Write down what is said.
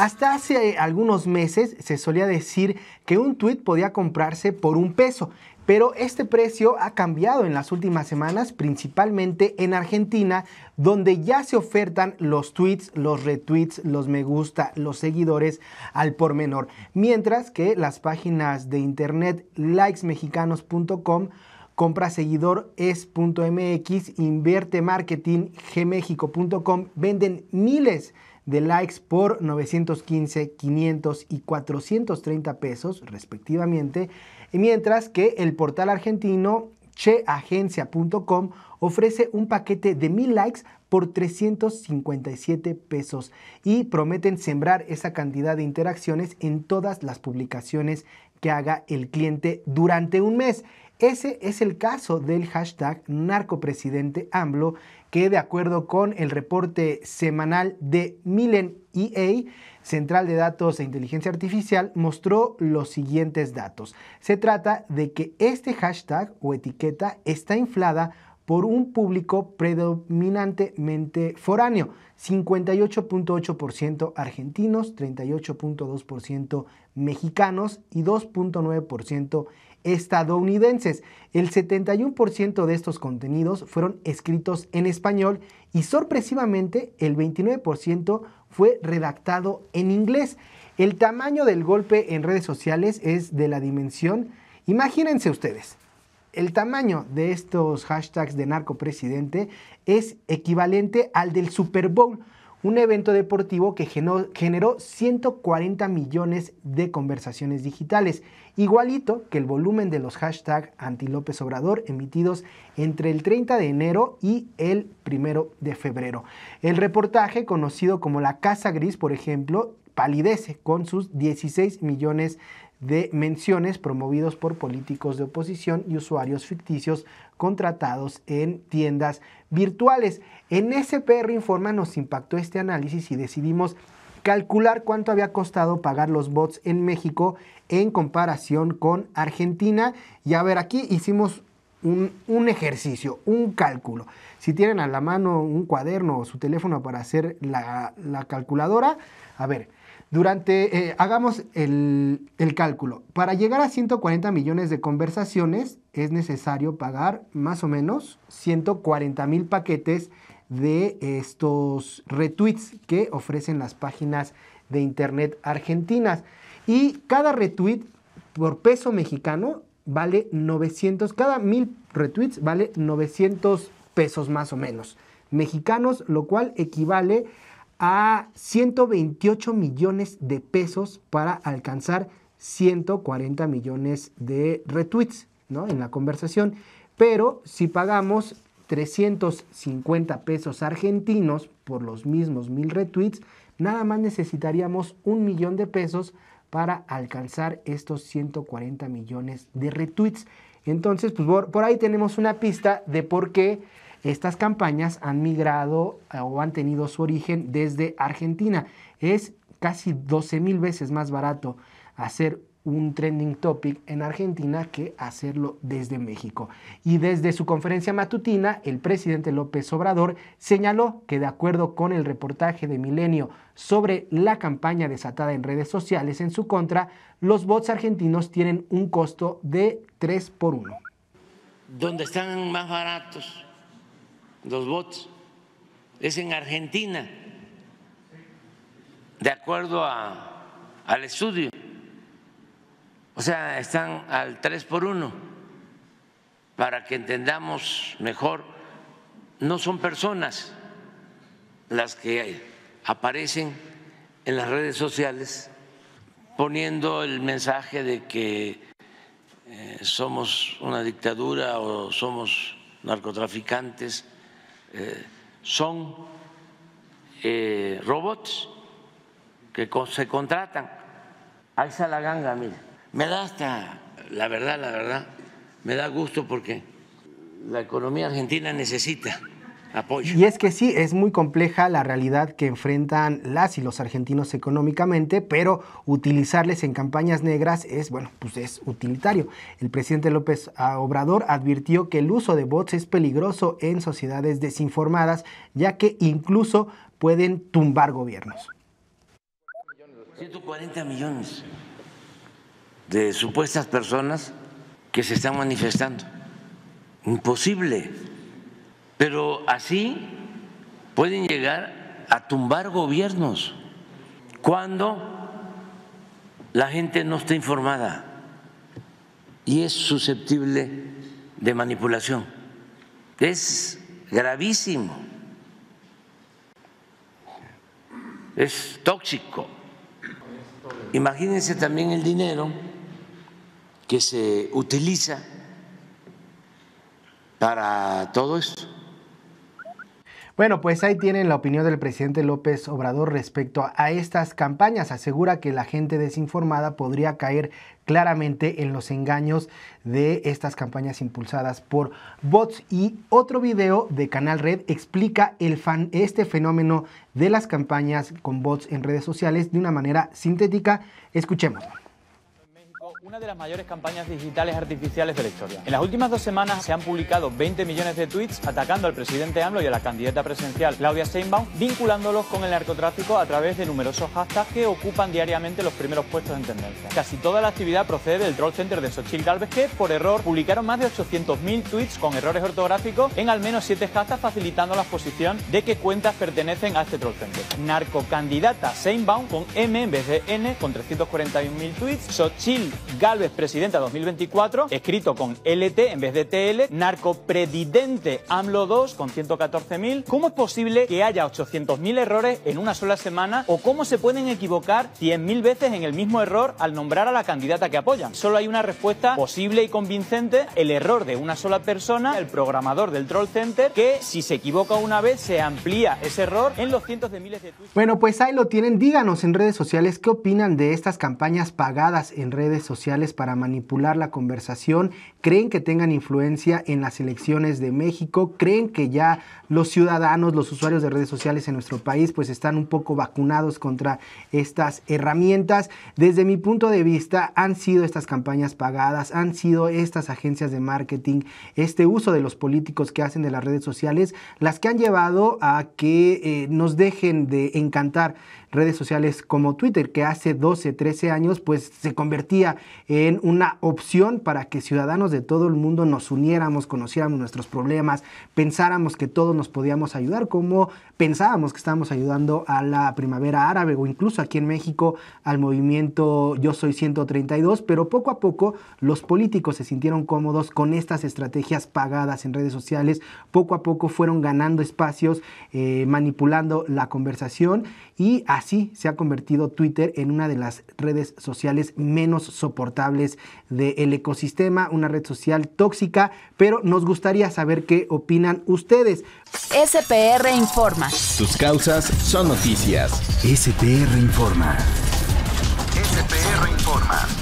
Hasta hace eh, algunos meses se solía decir que un tweet podía comprarse por un peso, pero este precio ha cambiado en las últimas semanas, principalmente en Argentina, donde ya se ofertan los tweets, los retweets, los me gusta, los seguidores al por menor, mientras que las páginas de internet likesmexicanos.com compraseguidores.mx, invertemarketinggmexico.com venden miles de de likes por 915, 500 y 430 pesos respectivamente, mientras que el portal argentino cheagencia.com ofrece un paquete de 1000 likes por 357 pesos y prometen sembrar esa cantidad de interacciones en todas las publicaciones que haga el cliente durante un mes. Ese es el caso del hashtag narcopresidente AMLO, que de acuerdo con el reporte semanal de Milen EA, Central de Datos e Inteligencia Artificial, mostró los siguientes datos. Se trata de que este hashtag o etiqueta está inflada por un público predominantemente foráneo, 58.8% argentinos, 38.2% mexicanos y 2.9% estadounidenses. El 71% de estos contenidos fueron escritos en español y sorpresivamente el 29% fue redactado en inglés. El tamaño del golpe en redes sociales es de la dimensión, imagínense ustedes, el tamaño de estos hashtags de narcopresidente es equivalente al del Super Bowl un evento deportivo que generó 140 millones de conversaciones digitales, igualito que el volumen de los hashtags anti López Obrador emitidos entre el 30 de enero y el 1 de febrero. El reportaje, conocido como La Casa Gris, por ejemplo, validece con sus 16 millones de menciones promovidos por políticos de oposición y usuarios ficticios contratados en tiendas virtuales. En SPR Informa nos impactó este análisis y decidimos calcular cuánto había costado pagar los bots en México en comparación con Argentina. Y a ver, aquí hicimos un, ejercicio, un cálculo. Si tienen a la mano un cuaderno o su teléfono para hacer la calculadora, a ver, durante, eh, hagamos el, el cálculo, para llegar a 140 millones de conversaciones es necesario pagar más o menos 140 mil paquetes de estos retweets que ofrecen las páginas de internet argentinas. Y cada retweet por peso mexicano vale 900, cada mil retweets vale 900 pesos más o menos mexicanos, lo cual equivale a a 128 millones de pesos para alcanzar 140 millones de retweets ¿no? en la conversación. Pero si pagamos 350 pesos argentinos por los mismos mil retweets, nada más necesitaríamos un millón de pesos para alcanzar estos 140 millones de retweets. Entonces, pues por, por ahí tenemos una pista de por qué estas campañas han migrado eh, o han tenido su origen desde Argentina. Es casi 12 mil veces más barato hacer un trending topic en Argentina que hacerlo desde México. Y desde su conferencia matutina, el presidente López Obrador señaló que de acuerdo con el reportaje de Milenio sobre la campaña desatada en redes sociales en su contra, los bots argentinos tienen un costo de 3 por 1. Donde están más baratos los bots, es en Argentina, de acuerdo a, al estudio. O sea, están al 3 por 1, para que entendamos mejor, no son personas las que aparecen en las redes sociales poniendo el mensaje de que eh, somos una dictadura o somos narcotraficantes eh, son eh, robots que se contratan. Ahí está la ganga, mira. Me da hasta, la verdad, la verdad, me da gusto porque la economía argentina necesita y es que sí, es muy compleja la realidad que enfrentan las y los argentinos económicamente, pero utilizarles en campañas negras es, bueno, pues es utilitario. El presidente López Obrador advirtió que el uso de bots es peligroso en sociedades desinformadas, ya que incluso pueden tumbar gobiernos. 140 millones de supuestas personas que se están manifestando. Imposible pero así pueden llegar a tumbar gobiernos cuando la gente no está informada y es susceptible de manipulación. Es gravísimo, es tóxico. Imagínense también el dinero que se utiliza para todo esto bueno, pues ahí tienen la opinión del presidente López Obrador respecto a estas campañas. Asegura que la gente desinformada podría caer claramente en los engaños de estas campañas impulsadas por bots. Y otro video de Canal Red explica el fan, este fenómeno de las campañas con bots en redes sociales de una manera sintética. Escuchemos. Una de las mayores campañas digitales artificiales de la historia. En las últimas dos semanas se han publicado 20 millones de tweets atacando al presidente AMLO y a la candidata presidencial Claudia Seinbaum, vinculándolos con el narcotráfico a través de numerosos hashtags que ocupan diariamente los primeros puestos en tendencia. Casi toda la actividad procede del Troll Center de Xochitl Galvez, que por error publicaron más de 800.000 tweets con errores ortográficos en al menos 7 hashtags, facilitando la exposición de qué cuentas pertenecen a este Troll Center. Narcocandidata Seinbaum, con M en vez de N, con 341.000 tweets. Xochitl Galvez Presidenta 2024, escrito con LT en vez de TL, narcopredidente AMLO 2 con 114.000. ¿Cómo es posible que haya 800.000 errores en una sola semana o cómo se pueden equivocar 100.000 veces en el mismo error al nombrar a la candidata que apoyan? Solo hay una respuesta posible y convincente, el error de una sola persona, el programador del Troll Center, que si se equivoca una vez se amplía ese error en los cientos de miles de tweets. Bueno, pues ahí lo tienen. Díganos en redes sociales qué opinan de estas campañas pagadas en redes sociales para manipular la conversación, creen que tengan influencia en las elecciones de México, creen que ya los ciudadanos, los usuarios de redes sociales en nuestro país, pues están un poco vacunados contra estas herramientas. Desde mi punto de vista, han sido estas campañas pagadas, han sido estas agencias de marketing, este uso de los políticos que hacen de las redes sociales, las que han llevado a que eh, nos dejen de encantar redes sociales como Twitter, que hace 12, 13 años pues se convertía en una opción para que ciudadanos de todo el mundo nos uniéramos, conociéramos nuestros problemas, pensáramos que todos nos podíamos ayudar, como pensábamos que estábamos ayudando a la primavera árabe o incluso aquí en México al movimiento Yo Soy 132, pero poco a poco los políticos se sintieron cómodos con estas estrategias pagadas en redes sociales, poco a poco fueron ganando espacios, eh, manipulando la conversación y así Así se ha convertido Twitter en una de las redes sociales menos soportables del ecosistema, una red social tóxica, pero nos gustaría saber qué opinan ustedes. SPR Informa. Sus causas son noticias. SPR Informa. SPR Informa.